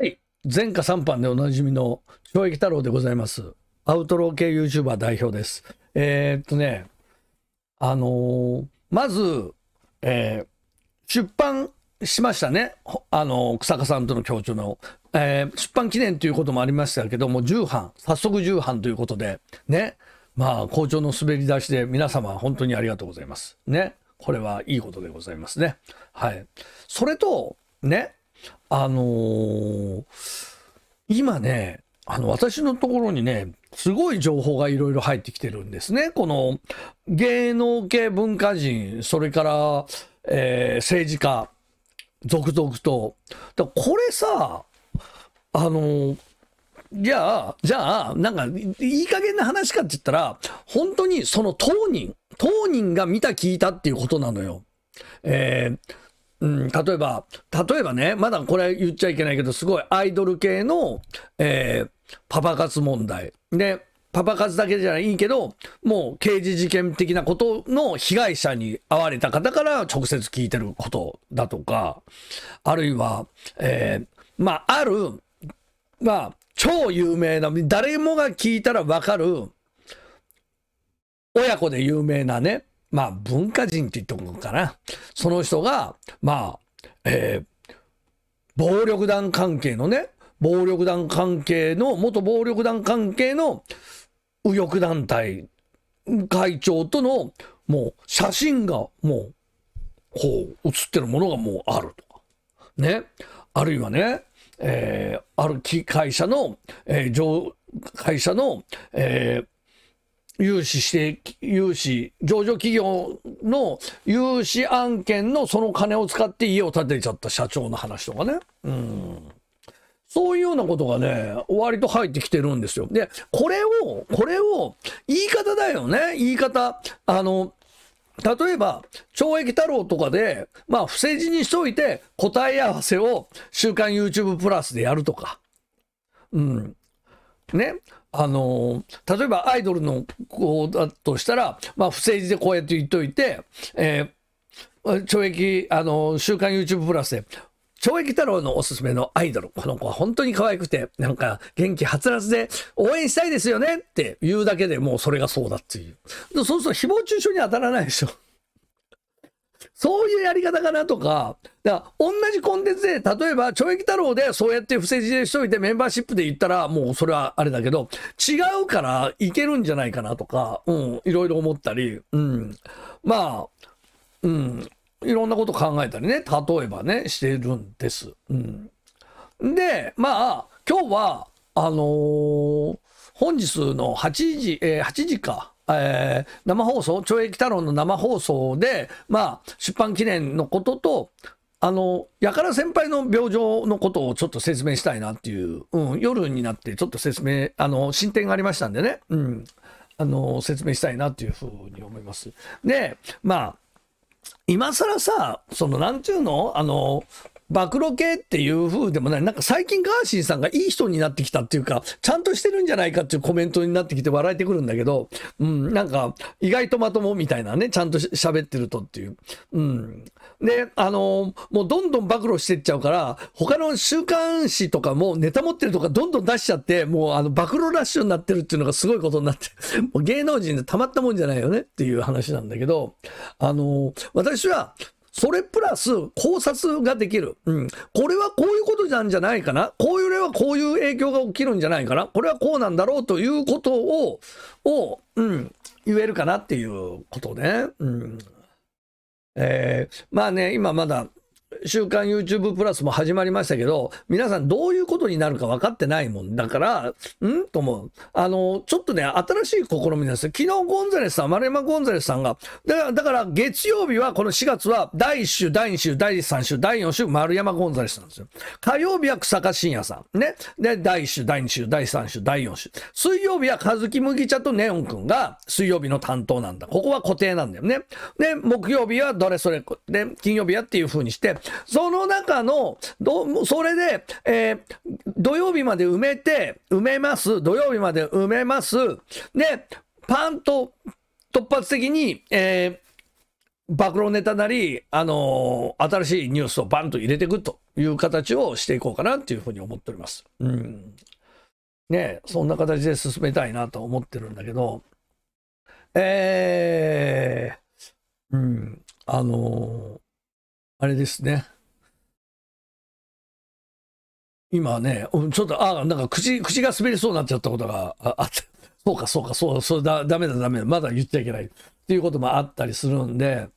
はい、前科三班でおなじみの懲役太郎でございます。アウトロー系 YouTuber 代表です。えー、っとね、あのー、まず、えー、出版しましたね、あのー、草加さんとの協調の、え出版記念ということもありましたけども、重版、早速重版ということで、ね、まあ、校長の滑り出しで皆様本当にありがとうございます。ね、これはいいことでございますね。はい。それと、ね、あのー、今ね、あの、私のところにね、すごい情報がいろいろ入ってきてるんですね。この芸能系文化人、それから、えー、政治家、続々と。だこれさ、あのー、じゃあ、じゃあ、なんか、いい加減な話かって言ったら、本当にその当人、当人が見た聞いたっていうことなのよ。えーうん、例えば、例えばね、まだこれ言っちゃいけないけど、すごいアイドル系の、えー、パパ活問題。で、パパ活だけじゃないけど、もう刑事事件的なことの被害者に会われた方から直接聞いてることだとか、あるいは、えー、まあ、ある、まあ、超有名な、誰もが聞いたらわかる、親子で有名なね、まあ文化人って言っおくのかな。その人が、まあ、えー、暴力団関係のね、暴力団関係の、元暴力団関係の右翼団体会長との、もう写真がもう、こう、写ってるものがもうあるとか。ね。あるいはね、えー、ある会社の、えー、会社の、えー、融資して、融資、上場企業の融資案件のその金を使って家を建てちゃった社長の話とかね。うん。そういうようなことがね、割と入ってきてるんですよ。で、これを、これを、言い方だよね。言い方。あの、例えば、懲役太郎とかで、まあ、不正事にしといて、答え合わせを週刊 YouTube プラスでやるとか。うん。ね。あの例えばアイドルの子だとしたら、まあ、不正事でこうやって言っといて、えー、懲役あの週刊 YouTube プラスで懲役太郎のおすすめのアイドル。この子は本当に可愛くて、なんか元気はつらつで応援したいですよねって言うだけでもうそれがそうだっていう。そうすると誹謗中傷に当たらないでしょ。そういうやり方かなとか、だか同じコンテンツで、例えば、懲役太郎でそうやって不正事例しといてメンバーシップで言ったら、もうそれはあれだけど、違うからいけるんじゃないかなとか、うん、いろいろ思ったり、うん、まあ、うん、いろんなこと考えたりね、例えばね、してるんです。うん。で、まあ、今日は、あのー、本日の8時、えー、8時か、えー、生放送、懲役太郎の生放送で、まあ、出版記念のことと、あの、やから先輩の病状のことをちょっと説明したいなっていう、うん、夜になってちょっと説明、あの、進展がありましたんでね、うん、あの、説明したいなっていうふうに思います。で、まあ、今更さ、その、なんちゅうのあの、暴露系っていう風でもない、なんか最近ガーシーさんがいい人になってきたっていうか、ちゃんとしてるんじゃないかっていうコメントになってきて笑えてくるんだけど、うん、なんか意外とまともみたいなね、ちゃんと喋ってるとっていう。うん。で、あのー、もうどんどん暴露してっちゃうから、他の週刊誌とかもネタ持ってるとかどんどん出しちゃって、もうあの暴露ラッシュになってるっていうのがすごいことになって、もう芸能人でたまったもんじゃないよねっていう話なんだけど、あのー、私はそれプラス考察ができる。うん。これはこういうことなんじゃないかな。こういう例はこういう影響が起きるんじゃないかな。これはこうなんだろうということを、を、うん、言えるかなっていうことね。うん。えー、まあね、今まだ週刊 YouTube プラスも始まりましたけど、皆さんどういうことになるか分かってないもんだから、んと思う。あの、ちょっとね、新しい試みなんですよ。昨日ゴンザレスさん、丸山ゴンザレスさんが、だから、だから月曜日はこの4月は第1週、第2週、第3週、第4週、丸山ゴンザレスなんですよ。火曜日は草加信也さん。ね。で、第1週、第2週、第3週、第4週。水曜日は和木麦茶とネオンくんが水曜日の担当なんだ。ここは固定なんだよね。で、木曜日はどれそれ、で、金曜日はっていう風にして、その中の、どそれで、えー、土曜日まで埋めて、埋めます。土曜日まで埋めます。で、パンと突発的に、えー暴露ネタなり、あのー、新しいニュースをバンと入れていくという形をしていこうかなっていうふうに思っております。うん。ねそんな形で進めたいなと思ってるんだけど、えー、うん、あのーあれですね。今ね、ちょっと、あ、なんか口、口が滑りそうになっちゃったことがあって、そうか、そうか、そう、そうだ、ダメだ、ダメだ、まだ言っちゃいけないっていうこともあったりするんで、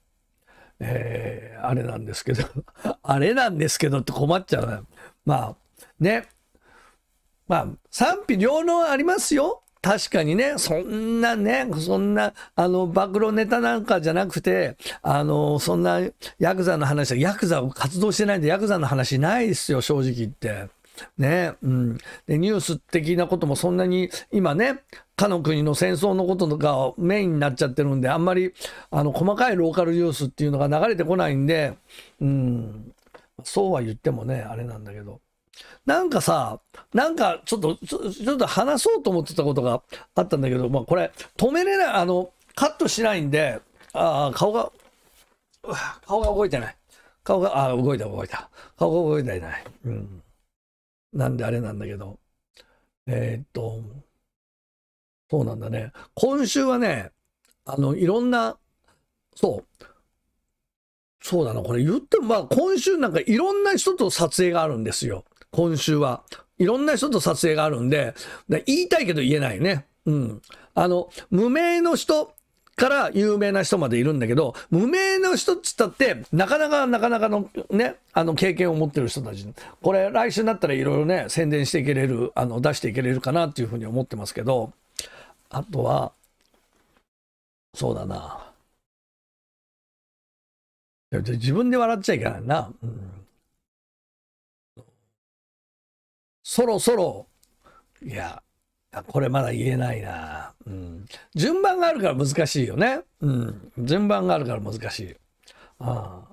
えー、あれなんですけど、あれなんですけどって困っちゃうな。まあ、ね。まあ、賛否両論ありますよ。確かにね、そんなね、そんな、あの、暴露ネタなんかじゃなくて、あの、そんな、ヤクザの話、ヤクザを活動してないんで、ヤクザの話ないですよ、正直言って。ね、うん。で、ニュース的なこともそんなに、今ね、他の国の戦争のこととかメインになっちゃってるんで、あんまり、あの、細かいローカルニュースっていうのが流れてこないんで、うん、そうは言ってもね、あれなんだけど。なんかさ、なんかちょっとちょ、ちょっと話そうと思ってたことがあったんだけど、まあこれ、止めれない、あの、カットしないんで、ああ、顔が、顔が動いてない。顔が、ああ、動いた動いた。顔が動いてない。うん。なんであれなんだけど。えー、っと、そうなんだね。今週はね、あの、いろんな、そう、そうだな、これ言っても、まあ今週なんかいろんな人と撮影があるんですよ。今週は。いろんな人と撮影があるんで、言いたいけど言えないね。うん。あの、無名の人から有名な人までいるんだけど、無名の人っつったって、なかなかなかなかのね、あの経験を持ってる人たち。これ来週になったらいろいろね、宣伝していけれる、あの、出していけれるかなっていうふうに思ってますけど、あとは、そうだな。自分で笑っちゃいけないな。うんそろそろ、いや、これまだ言えないな、うん。順番があるから難しいよね。うん。順番があるから難しい。あ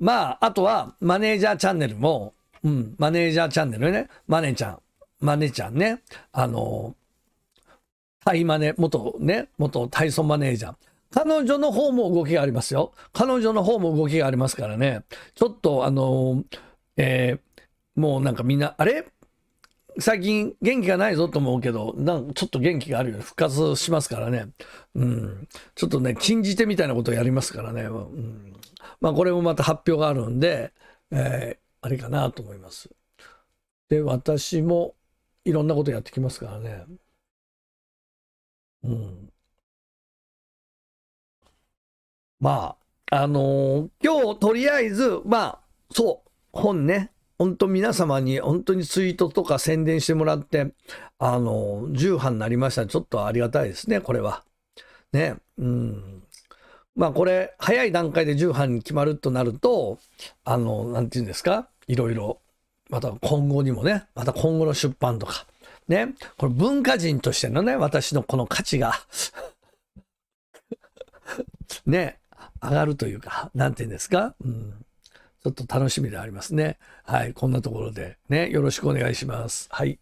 まあ、あとは、マネージャーチャンネルも、うん、マネージャーチャンネルね。マネちゃん。マネちゃんね。あの、タイマネ、元ね、元タイソンマネージャー。彼女の方も動きがありますよ。彼女の方も動きがありますからね。ちょっと、あの、えー、もうなんかみんな、あれ最近元気がないぞと思うけど、なんちょっと元気があるよね。復活しますからね。うん。ちょっとね、禁じ手みたいなことをやりますからね。うん、まあ、これもまた発表があるんで、えー、あれかなと思います。で、私もいろんなことやってきますからね。うん。まあ、あのー、今日とりあえず、まあ、そう、本ね。本当皆様に本当にツイートとか宣伝してもらって、あの、重版になりました。ちょっとありがたいですね、これは。ね。うん。まあこれ、早い段階で重版に決まるとなると、あの、なんて言うんですか、いろいろ、また今後にもね、また今後の出版とか、ね。これ文化人としてのね、私のこの価値が ね、上がるというか、なんて言うんですか。うんちょっと楽しみでありますね。はい、こんなところでね、よろしくお願いします。はい。